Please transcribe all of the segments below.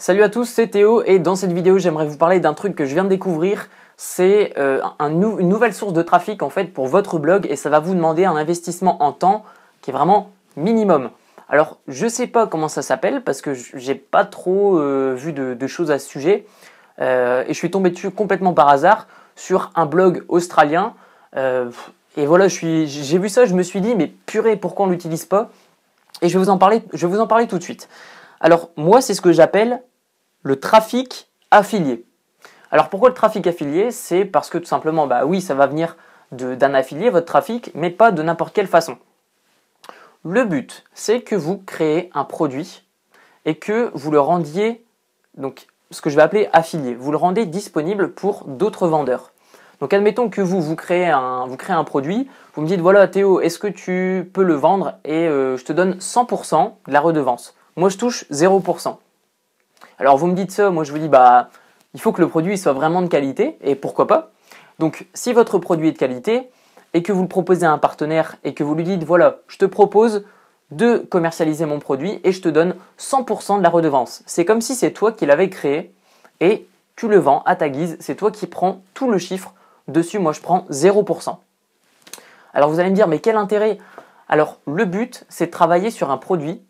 Salut à tous, c'est Théo et dans cette vidéo j'aimerais vous parler d'un truc que je viens de découvrir. C'est euh, une nouvelle source de trafic en fait pour votre blog et ça va vous demander un investissement en temps qui est vraiment minimum. Alors je sais pas comment ça s'appelle parce que j'ai pas trop euh, vu de, choses à ce sujet euh, et je suis tombé dessus complètement par hasard sur un blog australien. et voilà, j'ai vu ça, je me suis dit mais purée pourquoi on l'utilise pas Et je vous en parler, je vais vous en parler tout de suite. Alors moi, c'est ce que j'appelle le trafic affilié. Alors pourquoi le trafic affilié C'est parce que tout simplement, bah oui, ça va venir d'un affilié, votre trafic, mais pas de n'importe quelle façon. Le but, c'est que vous créez un produit et que vous le rendiez, donc ce que je vais appeler affilié, vous le rendez disponible pour d'autres vendeurs. Donc admettons que vous, vous créez un, produit, vous me dites voilà Théo, est-ce que tu peux le vendre et euh, je te donne 100% de la redevance. Moi je touche 0%. Alors vous me dites ça, moi je vous dis bah il faut que le produit soit vraiment de qualité et pourquoi pas. Donc si votre produit est de qualité et que vous le proposez à un partenaire et que vous lui dites voilà, je te propose de commercialiser mon produit et je te donne 100% de la redevance. C'est comme si c'est toi qui l'avais créé et tu le vends à ta guise, c'est toi qui prends tout le chiffre dessus, moi je prends 0%. Alors vous allez me dire mais quel intérêt Alors le but c'est de travailler sur un produit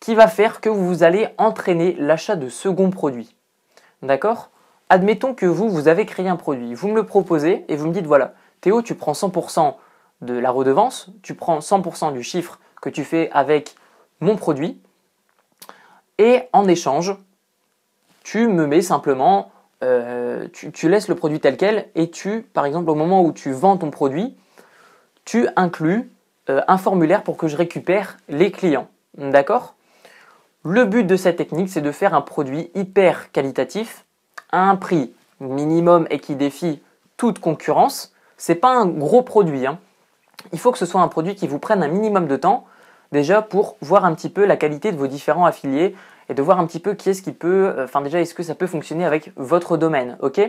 qui va faire que vous allez entraîner l'achat de second produit. D'accord Admettons que vous, vous avez créé un produit, vous me le proposez et vous me dites voilà, Théo, tu prends 100% de la redevance, tu prends 100% du chiffre que tu fais avec mon produit et en échange, tu me mets simplement, euh, tu, tu laisses le produit tel quel et tu, par exemple, au moment où tu vends ton produit, tu inclus euh, un formulaire pour que je récupère les clients. D'accord le but de cette technique, c'est de faire un produit hyper qualitatif à un prix minimum et qui défie toute concurrence. C'est pas un gros produit. Hein. Il faut que ce soit un produit qui vous prenne un minimum de temps déjà pour voir un petit peu la qualité de vos différents affiliés et de voir un petit peu qui est-ce qui peut, euh, enfin déjà est-ce que ça peut fonctionner avec votre domaine, ok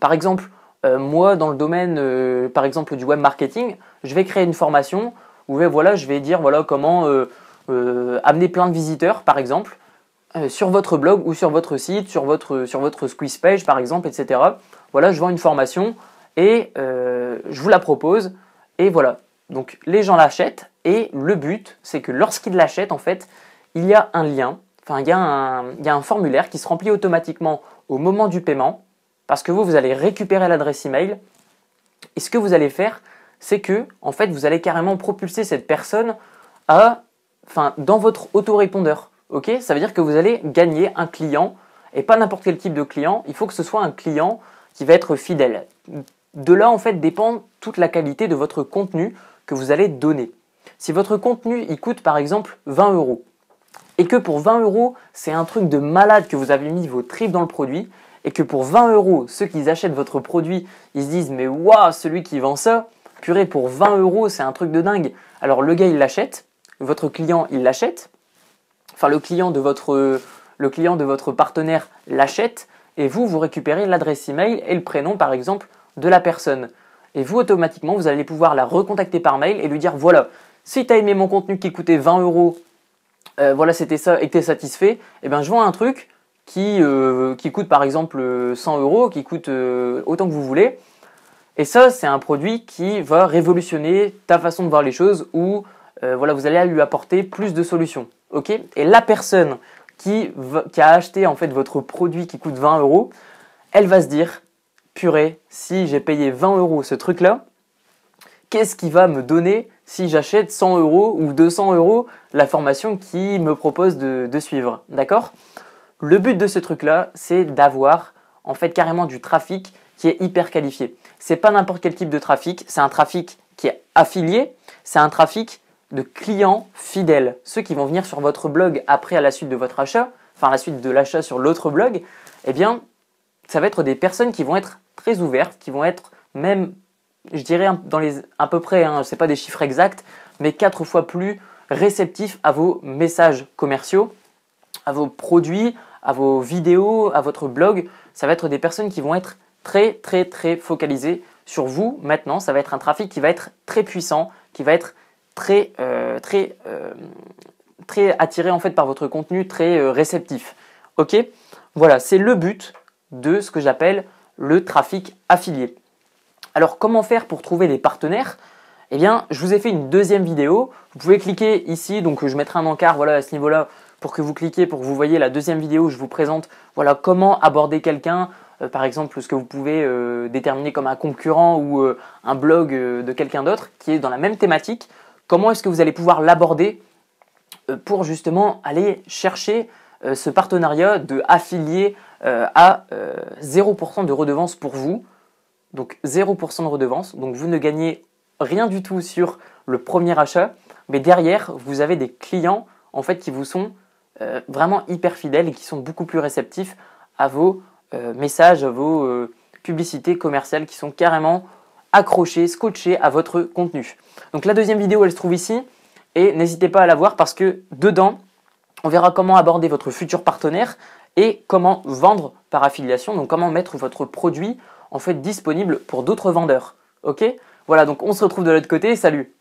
Par exemple, euh, moi dans le domaine, euh, par exemple du web marketing, je vais créer une formation où voilà, je vais dire voilà comment euh, amener plein de visiteurs, par exemple, euh, sur votre blog ou sur votre site, sur votre, sur votre squeeze page, par exemple, etc. Voilà, je vends une formation et euh, je vous la propose. Et voilà. Donc les gens l'achètent et le but, c'est que lorsqu'ils l'achètent, en fait, il y a un lien, enfin il y, a un, il un formulaire qui se remplit automatiquement au moment du paiement, parce que vous, vous allez récupérer l'adresse email. Et ce que vous allez faire, c'est que, en fait, vous allez carrément propulser cette personne à enfin, dans votre autorépondeur. Ok, ça veut dire que vous allez gagner un client et pas n'importe quel type de client. Il faut que ce soit un client qui va être fidèle. De là, en fait, dépend toute la qualité de votre contenu que vous allez donner. Si votre contenu, il coûte par exemple 20 euros et que pour 20 euros, c'est un truc de malade que vous avez mis vos tripes dans le produit et que pour 20 euros, ceux qui achètent votre produit, ils se disent mais waouh, celui qui vend ça, purée, pour 20 euros, c'est un truc de dingue. Alors le gars, il l'achète votre client, il l'achète. Enfin, le client de votre, le client de votre partenaire l'achète et vous, vous récupérez l'adresse email et le prénom, par exemple, de la personne. Et vous, automatiquement, vous allez pouvoir la recontacter par mail et lui dire voilà, si tu as aimé mon contenu qui coûtait 20 euros, euh, voilà, c'était ça et que tu es satisfait, et eh bien je vends un truc qui, euh, coûte par exemple 100 euros, qui coûte euh, autant que vous voulez. Et ça, c'est un produit qui va révolutionner ta façon de voir les choses ou euh, voilà, vous allez lui apporter plus de solutions. ok et la personne qui, a acheté en fait votre produit qui coûte 20 euros, elle va se dire, purée, si j'ai payé 20 euros ce truc-là, qu'est-ce qui va me donner si j'achète 100 euros ou 200 euros la formation qui me propose de, suivre D'accord Le but de ce truc-là, c'est d'avoir en fait carrément du trafic qui est hyper qualifié. C'est pas n'importe quel type de trafic, c'est un trafic qui est affilié, c'est un trafic de clients fidèles, ceux qui vont venir sur votre blog après à la suite de votre achat, enfin la suite de l'achat sur l'autre blog, eh bien, ça va être des personnes qui vont être très ouvertes, qui vont être même, je dirais dans les, à peu près, ne hein, c'est pas des chiffres exacts, mais quatre fois plus réceptifs à vos messages commerciaux, à vos produits, à vos vidéos, à votre blog. Ça va être des personnes qui vont être très très très focalisées sur vous maintenant. Ça va être un trafic qui va être très puissant, qui va être très, euh, euh, très, attiré en fait par votre contenu, très euh, réceptif. Ok Voilà, c'est le but de ce que j'appelle le trafic affilié. Alors comment faire pour trouver des partenaires Eh bien, je vous ai fait une deuxième vidéo. Vous pouvez cliquer ici, donc je mettrai un encart voilà, à ce niveau-là pour que vous cliquiez, pour que vous voyez la deuxième vidéo où je vous présente voilà, comment aborder quelqu'un, par exemple ce que vous pouvez déterminer comme un concurrent ou un blog de quelqu'un d'autre qui est dans la même thématique. Comment est-ce que vous allez pouvoir l'aborder euh, pour justement aller chercher euh, ce partenariat de affilié euh, à 0% de redevance pour vous donc 0% de redevance. Donc vous ne gagnez rien du tout sur le premier achat, mais derrière, vous avez des clients en fait qui vous sont vraiment hyper fidèles et qui sont beaucoup plus réceptifs à vos messages, à vos publicités commerciales qui sont carrément accrocher, scotcher à votre contenu. Donc la deuxième vidéo, elle se trouve ici et n'hésitez pas à la voir parce que dedans, on verra comment aborder votre futur partenaire et comment vendre par affiliation, donc comment mettre votre produit en fait disponible pour d'autres vendeurs. OK Voilà, donc on se retrouve de l'autre côté, salut.